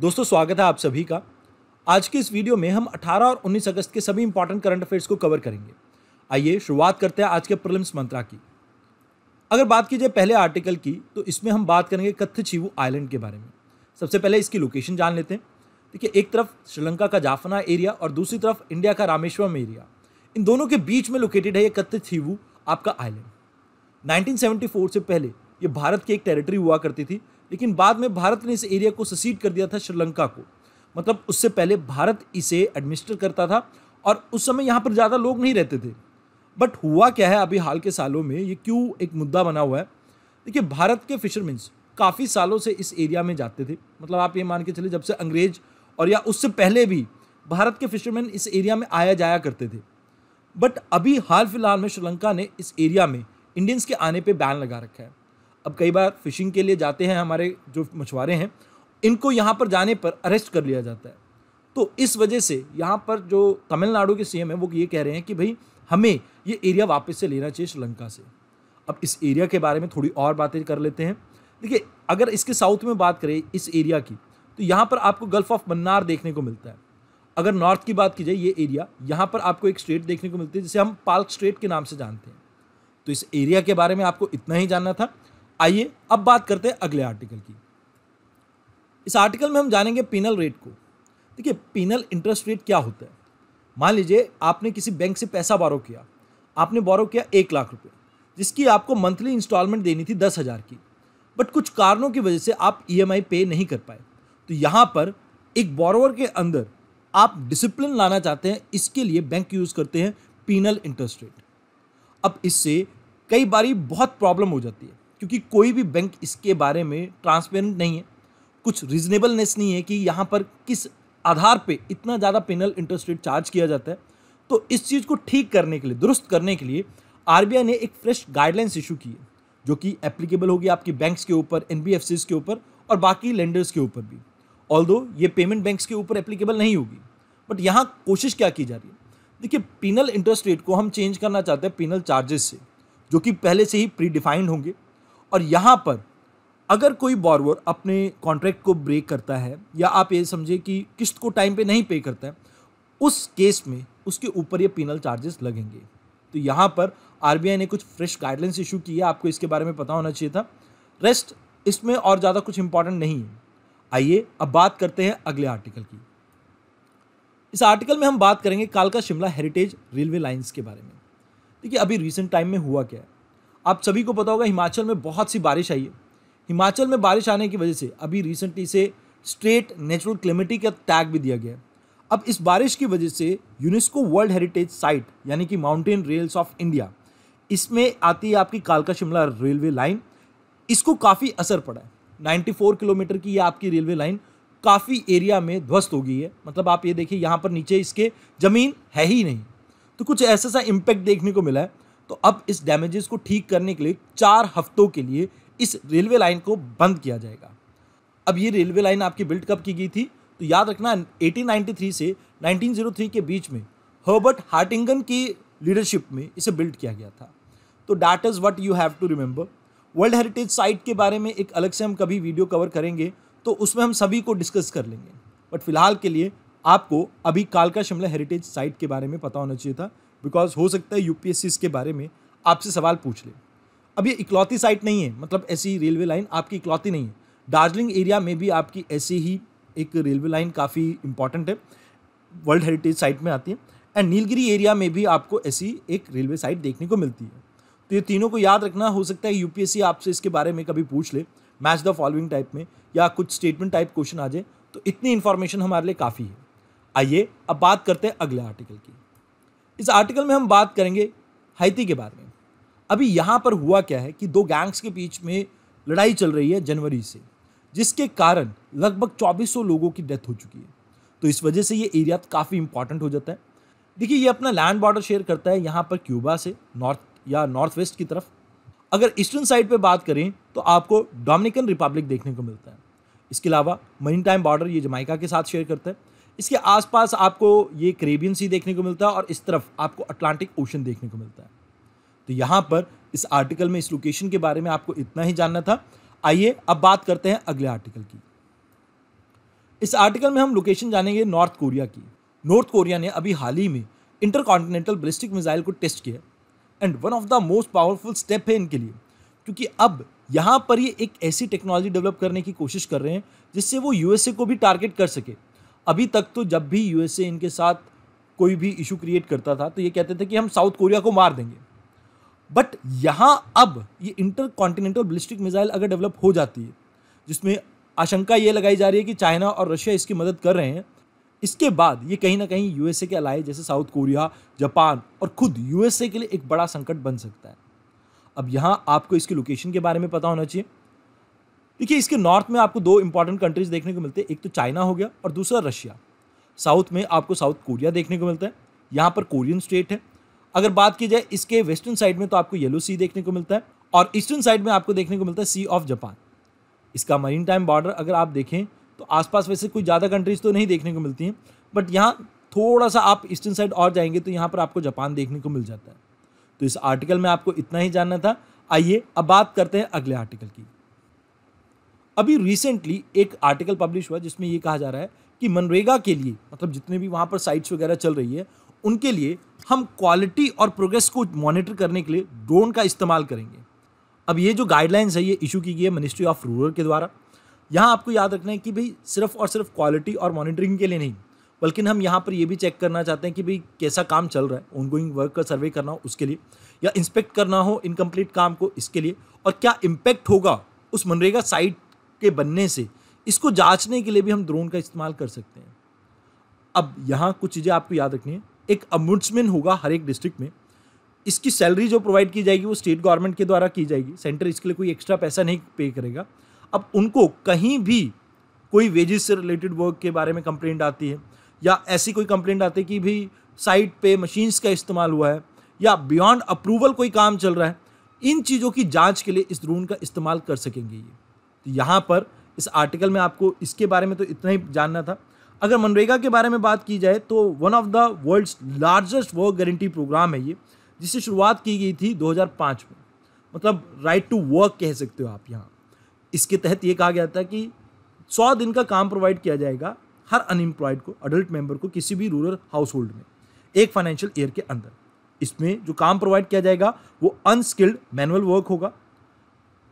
दोस्तों स्वागत है आप सभी का आज की इस वीडियो में हम 18 और 19 अगस्त के सभी इंपॉर्टेंट करंट अफेयर्स को कवर करेंगे आइए शुरुआत करते हैं आज के प्रलिम्स मंत्रा की अगर बात की जाए पहले आर्टिकल की तो इसमें हम बात करेंगे कत्थ चीवू आइलैंड के बारे में सबसे पहले इसकी लोकेशन जान लेते हैं देखिए एक तरफ श्रीलंका का जाफना एरिया और दूसरी तरफ इंडिया का रामेश्वरम एरिया इन दोनों के बीच में लोकेटेड है ये कत्थ चीवू आपका आइलैंड 1974 से पहले ये भारत की एक टेरिटरी हुआ करती थी लेकिन बाद में भारत ने इस एरिया को ससीड कर दिया था श्रीलंका को मतलब उससे पहले भारत इसे एडमिनिस्टर करता था और उस समय यहाँ पर ज़्यादा लोग नहीं रहते थे बट हुआ क्या है अभी हाल के सालों में ये क्यों एक मुद्दा बना हुआ है देखिए भारत के फ़िशरमैन काफ़ी सालों से इस एरिया में जाते थे मतलब आप ये मान के चले जब से अंग्रेज और या उससे पहले भी भारत के फिशरमैन इस एरिया में आया जाया करते थे बट अभी हाल फिलहाल में श्रीलंका ने इस एरिया में इंडियंस के आने पे बैन लगा रखा है अब कई बार फिशिंग के लिए जाते हैं हमारे जो मछुआरे हैं इनको यहाँ पर जाने पर अरेस्ट कर लिया जाता है तो इस वजह से यहाँ पर जो तमिलनाडु के सीएम है वो ये कह रहे हैं कि भाई हमें ये एरिया वापस से लेना चाहिए श्रीलंका से अब इस एरिया के बारे में थोड़ी और बातें कर लेते हैं देखिए अगर इसके साउथ में बात करें इस एरिया की तो यहाँ पर आपको गल्फ ऑफ मन्नार देखने को मिलता है अगर नॉर्थ की बात की जाए ये एरिया यहाँ पर आपको एक स्टेट देखने को मिलती है जिसे हम पाल्क स्टेट के नाम से जानते हैं तो इस एरिया के बारे में आपको इतना ही जानना था आइए अब बात करते हैं अगले आर्टिकल की इस आर्टिकल में हम जानेंगे पीनल रेट को देखिए पीनल इंटरेस्ट रेट क्या होता है मान लीजिए आपने किसी बैंक से पैसा बारो किया आपने बोरो किया एक लाख रुपये जिसकी आपको मंथली इंस्टॉलमेंट देनी थी दस हज़ार की बट कुछ कारणों की वजह से आप ई e पे नहीं कर पाए तो यहाँ पर एक बॉरोवर के अंदर आप डिसिप्लिन लाना चाहते हैं इसके लिए बैंक यूज़ करते हैं पीनल इंटरेस्ट रेट अब इससे कई बारी बहुत प्रॉब्लम हो जाती है क्योंकि कोई भी बैंक इसके बारे में ट्रांसपेरेंट नहीं है कुछ रीजनेबलनेस नहीं है कि यहाँ पर किस आधार पे इतना ज़्यादा पेनल इंटरेस्ट रेट चार्ज किया जाता है तो इस चीज़ को ठीक करने के लिए दुरुस्त करने के लिए आर ने एक फ्रेश गाइडलाइंस इशू की है जो कि एप्लीकेबल होगी आपकी बैंक्स के ऊपर एन के ऊपर और बाकी लेंडर्स के ऊपर भी ऑल ये पेमेंट बैंक्स के ऊपर एप्लीकेबल नहीं होगी बट यहाँ कोशिश क्या की जा रही है देखिए पिनल इंटरेस्ट रेट को हम चेंज करना चाहते हैं पिनल चार्जेस से जो कि पहले से ही प्री डिफाइंड होंगे और यहाँ पर अगर कोई बॉरवर अपने कॉन्ट्रैक्ट को ब्रेक करता है या आप ये समझिए कि किस्त को टाइम पे नहीं पे करता है उस केस में उसके ऊपर ये पिनल चार्जेस लगेंगे तो यहाँ पर आर ने कुछ फ्रेश गाइडलाइंस इशू की है आपको इसके बारे में पता होना चाहिए था रेस्ट इसमें और ज़्यादा कुछ इंपॉर्टेंट नहीं है आइए अब बात करते हैं अगले आर्टिकल की इस आर्टिकल में हम बात करेंगे कालका शिमला हेरिटेज रेलवे लाइन्स के बारे में देखिए अभी रिसेंट टाइम में हुआ क्या है आप सभी को पता होगा हिमाचल में बहुत सी बारिश आई है हिमाचल में बारिश आने की वजह से अभी रिसेंटली से स्ट्रेट नेचुरल क्लेमिटी का टैग भी दिया गया है अब इस बारिश की वजह से यूनेस्को वर्ल्ड हेरिटेज साइट यानी कि माउंटेन रेल्स ऑफ इंडिया इसमें आती है आपकी कालका शिमला रेलवे लाइन इसको काफ़ी असर पड़ा है 94 किलोमीटर की यह आपकी रेलवे लाइन काफ़ी एरिया में ध्वस्त हो गई है मतलब आप ये देखिए यहाँ पर नीचे इसके ज़मीन है ही नहीं तो कुछ ऐसा सा इम्पैक्ट देखने को मिला है तो अब इस डैमेजेस को ठीक करने के लिए चार हफ्तों के लिए इस रेलवे लाइन को बंद किया जाएगा अब ये रेलवे लाइन आपकी बिल्ड कब की गई थी तो याद रखना 1893 से 1903 के बीच में हर्बर्ट हार्टिंगन की लीडरशिप में इसे बिल्ड किया गया था तो that is what you have to remember world heritage site के बारे में एक अलग से हम कभी वीडियो कवर करेंगे तो उसमें हम सभी को डिस्कस कर लेंगे बट फिलहाल के लिए आपको अभी कालका शिमला हेरिटेज साइट के बारे में पता होना चाहिए था बिकॉज हो सकता है यूपीएससी इसके बारे में आपसे सवाल पूछ ले अब ये इकलौती साइट नहीं है मतलब ऐसी रेलवे लाइन आपकी इकलौती नहीं है दार्जिलिंग एरिया में भी आपकी ऐसी ही एक रेलवे लाइन काफ़ी इंपॉर्टेंट है वर्ल्ड हेरिटेज साइट में आती है एंड नीलगिरी एरिया में भी आपको ऐसी एक रेलवे साइट देखने को मिलती है तो ये तीनों को याद रखना हो सकता है यूपीएससी आपसे इसके बारे में कभी पूछ ले मैच द फॉलोइंग टाइप में या कुछ स्टेटमेंट टाइप क्वेश्चन आ जाए तो इतनी इन्फॉर्मेशन हमारे लिए काफ़ी है आइए अब बात करते हैं अगले आर्टिकल की इस आर्टिकल में हम बात करेंगे हाइती के बारे में अभी यहाँ पर हुआ क्या है कि दो गैंग्स के बीच में लड़ाई चल रही है जनवरी से जिसके कारण लगभग 2400 लोगों की डेथ हो चुकी है तो इस वजह से ये एरिया काफ़ी इंपॉर्टेंट हो जाता है देखिए ये अपना लैंड बॉर्डर शेयर करता है यहाँ पर क्यूबा से नॉर्थ या नॉर्थ वेस्ट की तरफ अगर ईस्टर्न साइड पे बात करें तो आपको डोमिनिकन रिपब्लिक देखने को मिलता है इसके अलावा मरीन टाइम बॉर्डर ये जमाइका के साथ शेयर करता है इसके आसपास आपको ये करेबियन सी देखने को मिलता है और इस तरफ आपको अटलांटिक ओशन देखने को मिलता है तो यहाँ पर इस आर्टिकल में इस लोकेशन के बारे में आपको इतना ही जानना था आइए अब बात करते हैं अगले आर्टिकल की इस आर्टिकल में हम लोकेशन जानेंगे नॉर्थ कोरिया की नॉर्थ कोरिया ने अभी हाल ही में इंटर कॉन्टिनेंटल बैलिस्टिक मिसाइल को टेस्ट किया and one of the most powerful step है इनके लिए क्योंकि अब यहाँ पर ये एक ऐसी टेक्नोलॉजी डेवलप करने की कोशिश कर रहे हैं जिससे वो यूएसए को भी टारगेट कर सके अभी तक तो जब भी यूएसए इनके साथ कोई भी इशू क्रिएट करता था तो ये कहते थे कि हम साउथ कोरिया को मार देंगे बट यहाँ अब ये इंटर कॉन्टिनेंटल बलिस्टिक मिज़ाइल अगर डेवलप हो जाती है जिसमें आशंका ये लगाई जा रही है कि चाइना और रशिया इसकी मदद कर रहे हैं इसके बाद ये कहीं ना कहीं यूएसए के अलाए जैसे साउथ कोरिया जापान और खुद यूएसए के लिए एक बड़ा संकट बन सकता है अब यहाँ आपको इसकी लोकेशन के बारे में पता होना चाहिए देखिए इसके नॉर्थ में आपको दो इंपॉर्टेंट कंट्रीज देखने को मिलते हैं एक तो चाइना हो गया और दूसरा रशिया साउथ में आपको साउथ कोरिया देखने को मिलता है यहाँ पर कोरियन स्टेट है अगर बात की जाए इसके वेस्टर्न साइड में तो आपको येलो सी देखने को मिलता है और ईस्टर्न साइड में आपको देखने को मिलता है सी ऑफ जापान इसका मरीन टाइम बॉर्डर अगर आप देखें तो आसपास वैसे कोई ज़्यादा कंट्रीज़ तो नहीं देखने को मिलती हैं बट यहाँ थोड़ा सा आप ईस्टर्न साइड और जाएंगे तो यहाँ पर आपको जापान देखने को मिल जाता है तो इस आर्टिकल में आपको इतना ही जानना था आइए अब बात करते हैं अगले आर्टिकल की अभी रिसेंटली एक आर्टिकल पब्लिश हुआ जिसमें यह कहा जा रहा है कि मनरेगा के लिए मतलब जितने भी वहाँ पर साइट्स वगैरह चल रही है उनके लिए हम क्वालिटी और प्रोग्रेस को मॉनिटर करने के लिए ड्रोन का इस्तेमाल करेंगे अब ये जो गाइडलाइंस है ये इशू की गई है मिनिस्ट्री ऑफ रूरल के द्वारा यहाँ आपको याद रखना है कि भाई सिर्फ और सिर्फ क्वालिटी और मॉनिटरिंग के लिए नहीं बल्कि हम यहाँ पर ये भी चेक करना चाहते हैं कि भाई कैसा काम चल रहा है ऑनगोइंग वर्क का सर्वे करना हो उसके लिए या इंस्पेक्ट करना हो इनकम्प्लीट काम को इसके लिए और क्या इम्पैक्ट होगा उस मनरेगा साइट के बनने से इसको जांचने के लिए भी हम ड्रोन का इस्तेमाल कर सकते हैं अब यहाँ कुछ चीज़ें आपको याद रखनी है एक अम्बुड्समैन होगा हर एक डिस्ट्रिक्ट में इसकी सैलरी जो प्रोवाइड की जाएगी वो स्टेट गवर्नमेंट के द्वारा की जाएगी सेंटर इसके लिए कोई एक्स्ट्रा पैसा नहीं पे करेगा अब उनको कहीं भी कोई वेजेस से रिलेटेड वर्क के बारे में कंप्लेंट आती है या ऐसी कोई कंप्लेंट आती है कि भी साइट पे मशीन्स का इस्तेमाल हुआ है या बियॉन्ड अप्रूवल कोई काम चल रहा है इन चीज़ों की जांच के लिए इस ड्रोन का इस्तेमाल कर सकेंगे ये यहाँ पर इस आर्टिकल में आपको इसके बारे में तो इतना ही जानना था अगर मनरेगा के बारे में बात की जाए तो one of the world's largest work guarantee program है ये जिससे शुरुआत की गई थी 2005 में मतलब राइट टू वर्क कह सकते हो आप यहाँ इसके तहत ये कहा गया था कि सौ दिन का काम प्रोवाइड किया जाएगा हर अनएम्प्लॉयड को अडल्ट मेंबर को किसी भी रूरल हाउस होल्ड में एक फाइनेंशियल ईयर के अंदर इसमें जो काम प्रोवाइड किया जाएगा वो अनस्किल्ड मैनुअल वर्क होगा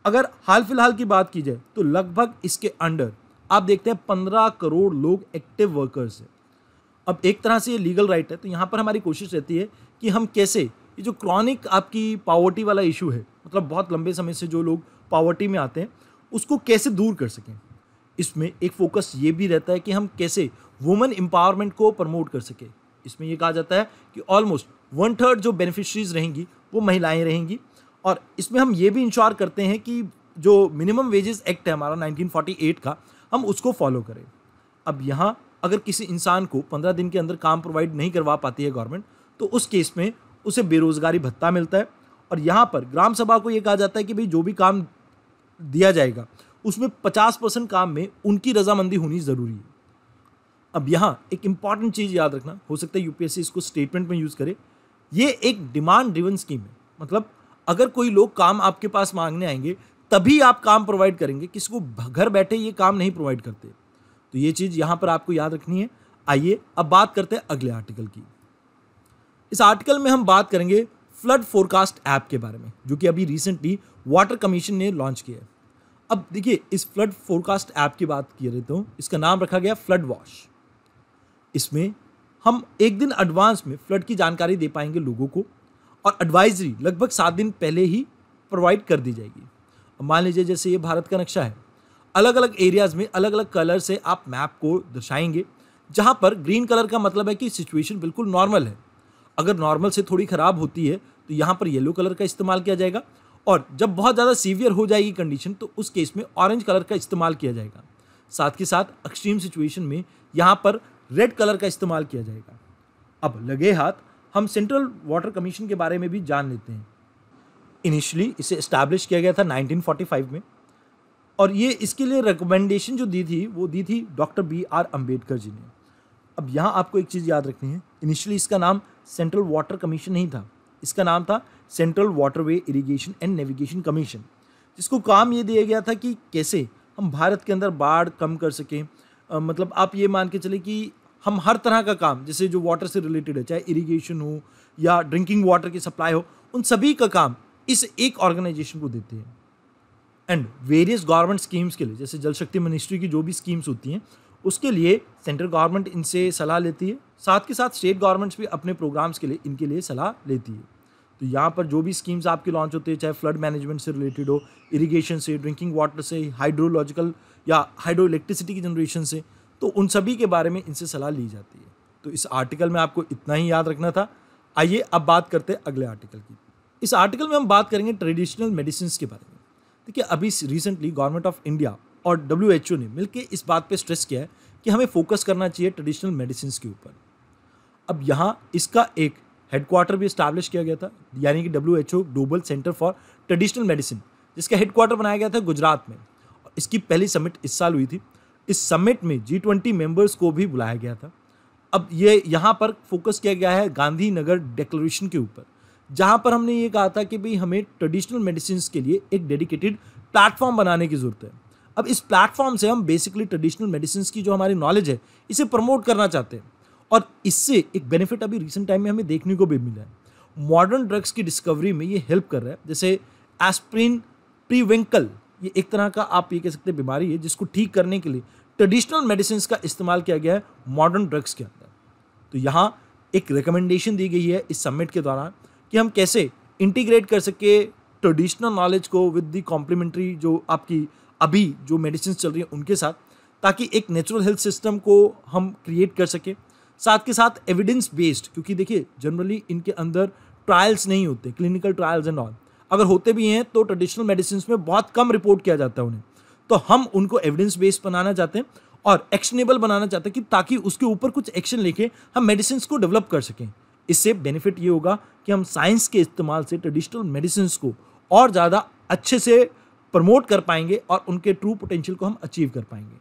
अगर हाल फिलहाल की बात की जाए तो लगभग इसके अंडर आप देखते हैं पंद्रह करोड़ लोग एक्टिव वर्कर्स हैं अब एक तरह से ये लीगल राइट है तो यहाँ पर हमारी कोशिश रहती है कि हम कैसे ये जो क्रॉनिक आपकी पावर्टी वाला इशू है मतलब बहुत लंबे समय से जो लोग पावर्टी में आते हैं उसको कैसे दूर कर सकें इसमें एक फोकस ये भी रहता है कि हम कैसे वुमेन एम्पावरमेंट को प्रमोट कर सकें इसमें यह कहा जाता है कि ऑलमोस्ट वन थर्ड जो बेनिफिशरीज रहेंगी वो महिलाएं रहेंगी और इसमें हम ये भी इंश्योर करते हैं कि जो मिनिमम वेजेस एक्ट है हमारा 1948 का हम उसको फॉलो करें अब यहाँ अगर किसी इंसान को पंद्रह दिन के अंदर काम प्रोवाइड नहीं करवा पाती है गवर्नमेंट तो उस केस में उसे बेरोज़गारी भत्ता मिलता है और यहाँ पर ग्राम सभा को ये कहा जाता है कि भाई जो भी काम दिया जाएगा उसमें पचास परसेंट काम में उनकी रजामंदी होनी ज़रूरी है अब यहाँ एक इम्पॉर्टेंट चीज़ याद रखना हो सकता है यूपीएससी इसको स्टेटमेंट में यूज़ करे ये एक डिमांड ड्रिवन स्कीम है मतलब अगर कोई लोग काम आपके पास मांगने आएंगे तभी आप काम प्रोवाइड करेंगे किसी को घर बैठे ये काम नहीं प्रोवाइड करते तो ये चीज़ यहां पर आपको याद रखनी है आइए अब बात करते हैं अगले आर्टिकल की इस आर्टिकल में हम बात करेंगे फ्लड फोरकास्ट ऐप के बारे में जो कि अभी रिसेंटली वाटर कमीशन ने लॉन्च किया है अब देखिए इस फ्लड फोरकास्ट ऐप की बात किया रहता तो, हूँ इसका नाम रखा गया फ्लड वॉश इसमें हम एक दिन एडवांस में फ्लड की जानकारी दे पाएंगे लोगों को और एडवाइजरी लगभग सात दिन पहले ही प्रोवाइड कर दी जाएगी मान लीजिए जैसे ये भारत का नक्शा है अलग अलग एरियाज़ में अलग अलग कलर से आप मैप को दर्शाएंगे जहाँ पर ग्रीन कलर का मतलब है कि सिचुएशन बिल्कुल नॉर्मल है अगर नॉर्मल से थोड़ी ख़राब होती है तो यहाँ पर येलो कलर का इस्तेमाल किया जाएगा और जब बहुत ज़्यादा सीवियर हो जाएगी कंडीशन तो उस केस में ऑरेंज कलर का इस्तेमाल किया जाएगा साथ के साथ एक्सट्रीम सिचुएशन में यहाँ पर रेड कलर का इस्तेमाल किया जाएगा अब लगे हाथ हम सेंट्रल वाटर कमीशन के बारे में भी जान लेते हैं इनिशियली इसे इस्टेब्लिश किया गया था 1945 में और ये इसके लिए रिकमेंडेशन जो दी थी वो दी थी doctor B R Ambedkar ji ने अब यहाँ आपको एक चीज़ याद रखनी है इनिशियली इसका नाम सेंट्रल वाटर कमीशन नहीं था इसका नाम था central waterway irrigation and navigation commission जिसको काम ये दिया गया था कि कैसे हम भारत के अंदर बाढ़ कम कर सकें मतलब आप ये मान के चले कि हम हर तरह का काम जैसे जो वाटर से रिलेटेड है चाहे इरिगेशन हो या ड्रिंकिंग वाटर की सप्लाई हो उन सभी का काम इस एक ऑर्गेनाइजेशन को देते हैं एंड वेरियस गवर्नमेंट स्कीम्स के लिए जैसे जल शक्ति मिनिस्ट्री की जो भी स्कीम्स होती हैं उसके लिए सेंट्रल गवर्नमेंट इनसे सलाह लेती है साथ के साथ स्टेट गवर्नमेंट्स भी अपने प्रोग्राम्स के लिए इनके लिए सलाह लेती है तो यहाँ पर जो भी स्कीम्स आपकी लॉन्च होती है चाहे फ्लड मैनेजमेंट से रिलेटेड हो इरीगेशन से ड्रिंकिंग वाटर से हाइड्रोलॉजिकल या हाइड्रो इलेक्ट्रिसिटी की जनरेशन से तो उन सभी के बारे में इनसे सलाह ली जाती है तो इस आर्टिकल में आपको इतना ही याद रखना था आइए अब बात करते हैं अगले आर्टिकल की इस आर्टिकल में हम बात करेंगे ट्रेडिशनल मेडिसिन के बारे में देखिए अभी रिसेंटली गवर्नमेंट ऑफ इंडिया और डब्ल्यू ने मिलकर इस बात पर स्ट्रेस किया है कि हमें फोकस करना चाहिए ट्रेडिशनल मेडिसिन के ऊपर अब यहाँ इसका एक हेडक्वार्टर भी इस्टेब्लिश किया गया था यानी कि W H O global centre for traditional medicine जिसका हेडक्वार्टर बनाया गया था गुजरात में इसकी पहली समिट इस साल हुई थी इस समिट में जी ट्वेंटी मेम्बर्स को भी बुलाया गया था अब ये यहाँ पर फोकस किया गया है गांधी नगर डेक्लोरेशन के ऊपर जहाँ पर हमने ये कहा था कि भाई हमें ट्रेडिशनल मेडिसिन के लिए एक डेडिकेटेड प्लेटफॉर्म बनाने की ज़रूरत है अब इस प्लेटफॉर्म से हम बेसिकली ट्रेडिशनल मेडिसिन की जो हमारी नॉलेज है इसे प्रमोट करना चाहते हैं और इससे एक बेनिफिट अभी रिसेंट टाइम में हमें देखने को भी मिला है मॉडर्न ड्रग्स की डिस्कवरी में ये हेल्प कर रहा है जैसे एस्प्रिन प्रीविंकल ये एक तरह का आप ये कह सकते हैं बीमारी है जिसको ठीक करने के लिए ट्रेडिशनल मेडिसिन का इस्तेमाल किया गया है मॉडर्न ड्रग्स के अंदर तो यहाँ एक रिकमेंडेशन दी गई है इस समिट के दौरान कि हम कैसे इंटीग्रेट कर सके ट्रेडिशनल नॉलेज को विद दी कॉम्प्लीमेंट्री जो आपकी अभी जो मेडिसिन चल रही हैं उनके साथ ताकि एक नेचुरल हेल्थ सिस्टम को हम क्रिएट कर सकें साथ के साथ एविडेंस बेस्ड क्योंकि देखिए जनरली इनके अंदर ट्रायल्स नहीं होते क्लिनिकल ट्रायल्स एंड ऑल अगर होते भी हैं तो ट्रेडिशनल मेडिसिन में बहुत कम रिपोर्ट किया जाता है उन्हें तो हम उनको एविडेंस बेस्ड बनाना चाहते हैं और एक्शनेबल बनाना चाहते हैं कि ताकि उसके ऊपर कुछ एक्शन लेके हम मेडिसिन को डेवलप कर सकें इससे बेनिफिट ये होगा कि हम साइंस के इस्तेमाल से ट्रेडिशनल मेडिसिन को और ज़्यादा अच्छे से प्रमोट कर पाएंगे और उनके ट्रू पोटेंशियल को हम अचीव कर पाएंगे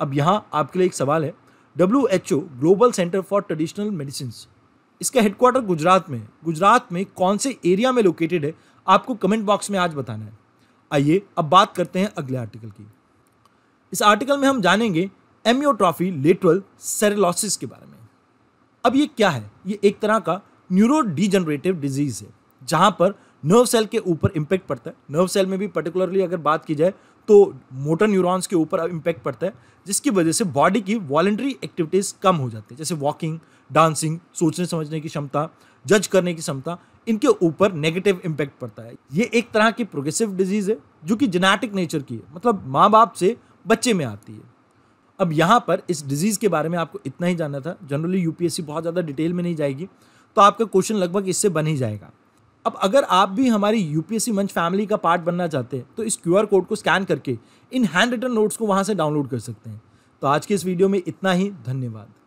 अब यहाँ आपके लिए एक सवाल है W H O global centre for traditional medicine इसका हेडक्वार्टर गुजरात में गुजरात में कौन से एरिया में लोकेटेड है आपको कमेंट बॉक्स में आज बताना है आइए अब बात करते हैं अगले आर्टिकल की इस आर्टिकल में हम जानेंगे एमियोट्रॉफी लेटरल सेरेलॉसिस के बारे में अब ये क्या है ये एक तरह का न्यूरो डिजनरेटिव डिजीज़ है जहाँ पर नर्व सेल के ऊपर इम्पैक्ट पड़ता है नर्व सेल में भी पर्टिकुलरली अगर बात की जाए तो मोटर न्यूरॉन्स के ऊपर इम्पैक्ट पड़ता है जिसकी वजह से बॉडी की वॉलेंट्री एक्टिविटीज़ कम हो जाती है जैसे वॉकिंग डांसिंग सोचने समझने की क्षमता जज करने की क्षमता इनके ऊपर नेगेटिव इम्पैक्ट पड़ता है ये एक तरह की प्रोग्रेसिव डिजीज़ है जो कि जेनेटिक नेचर की है मतलब माँ बाप से बच्चे में आती है अब यहाँ पर इस डिजीज़ के बारे में आपको इतना ही जानना था जनरली यूपीएससी बहुत ज़्यादा डिटेल में नहीं जाएगी तो आपका क्वेश्चन लगभग इससे बन ही जाएगा अब अगर आप भी हमारी यूपीएससी मंच फैमिली का पार्ट बनना चाहते हैं तो इस क्यू कोड को स्कैन करके इन हैंड रिटर्न नोट्स को वहाँ से डाउनलोड कर सकते हैं तो आज के इस वीडियो में इतना ही धन्यवाद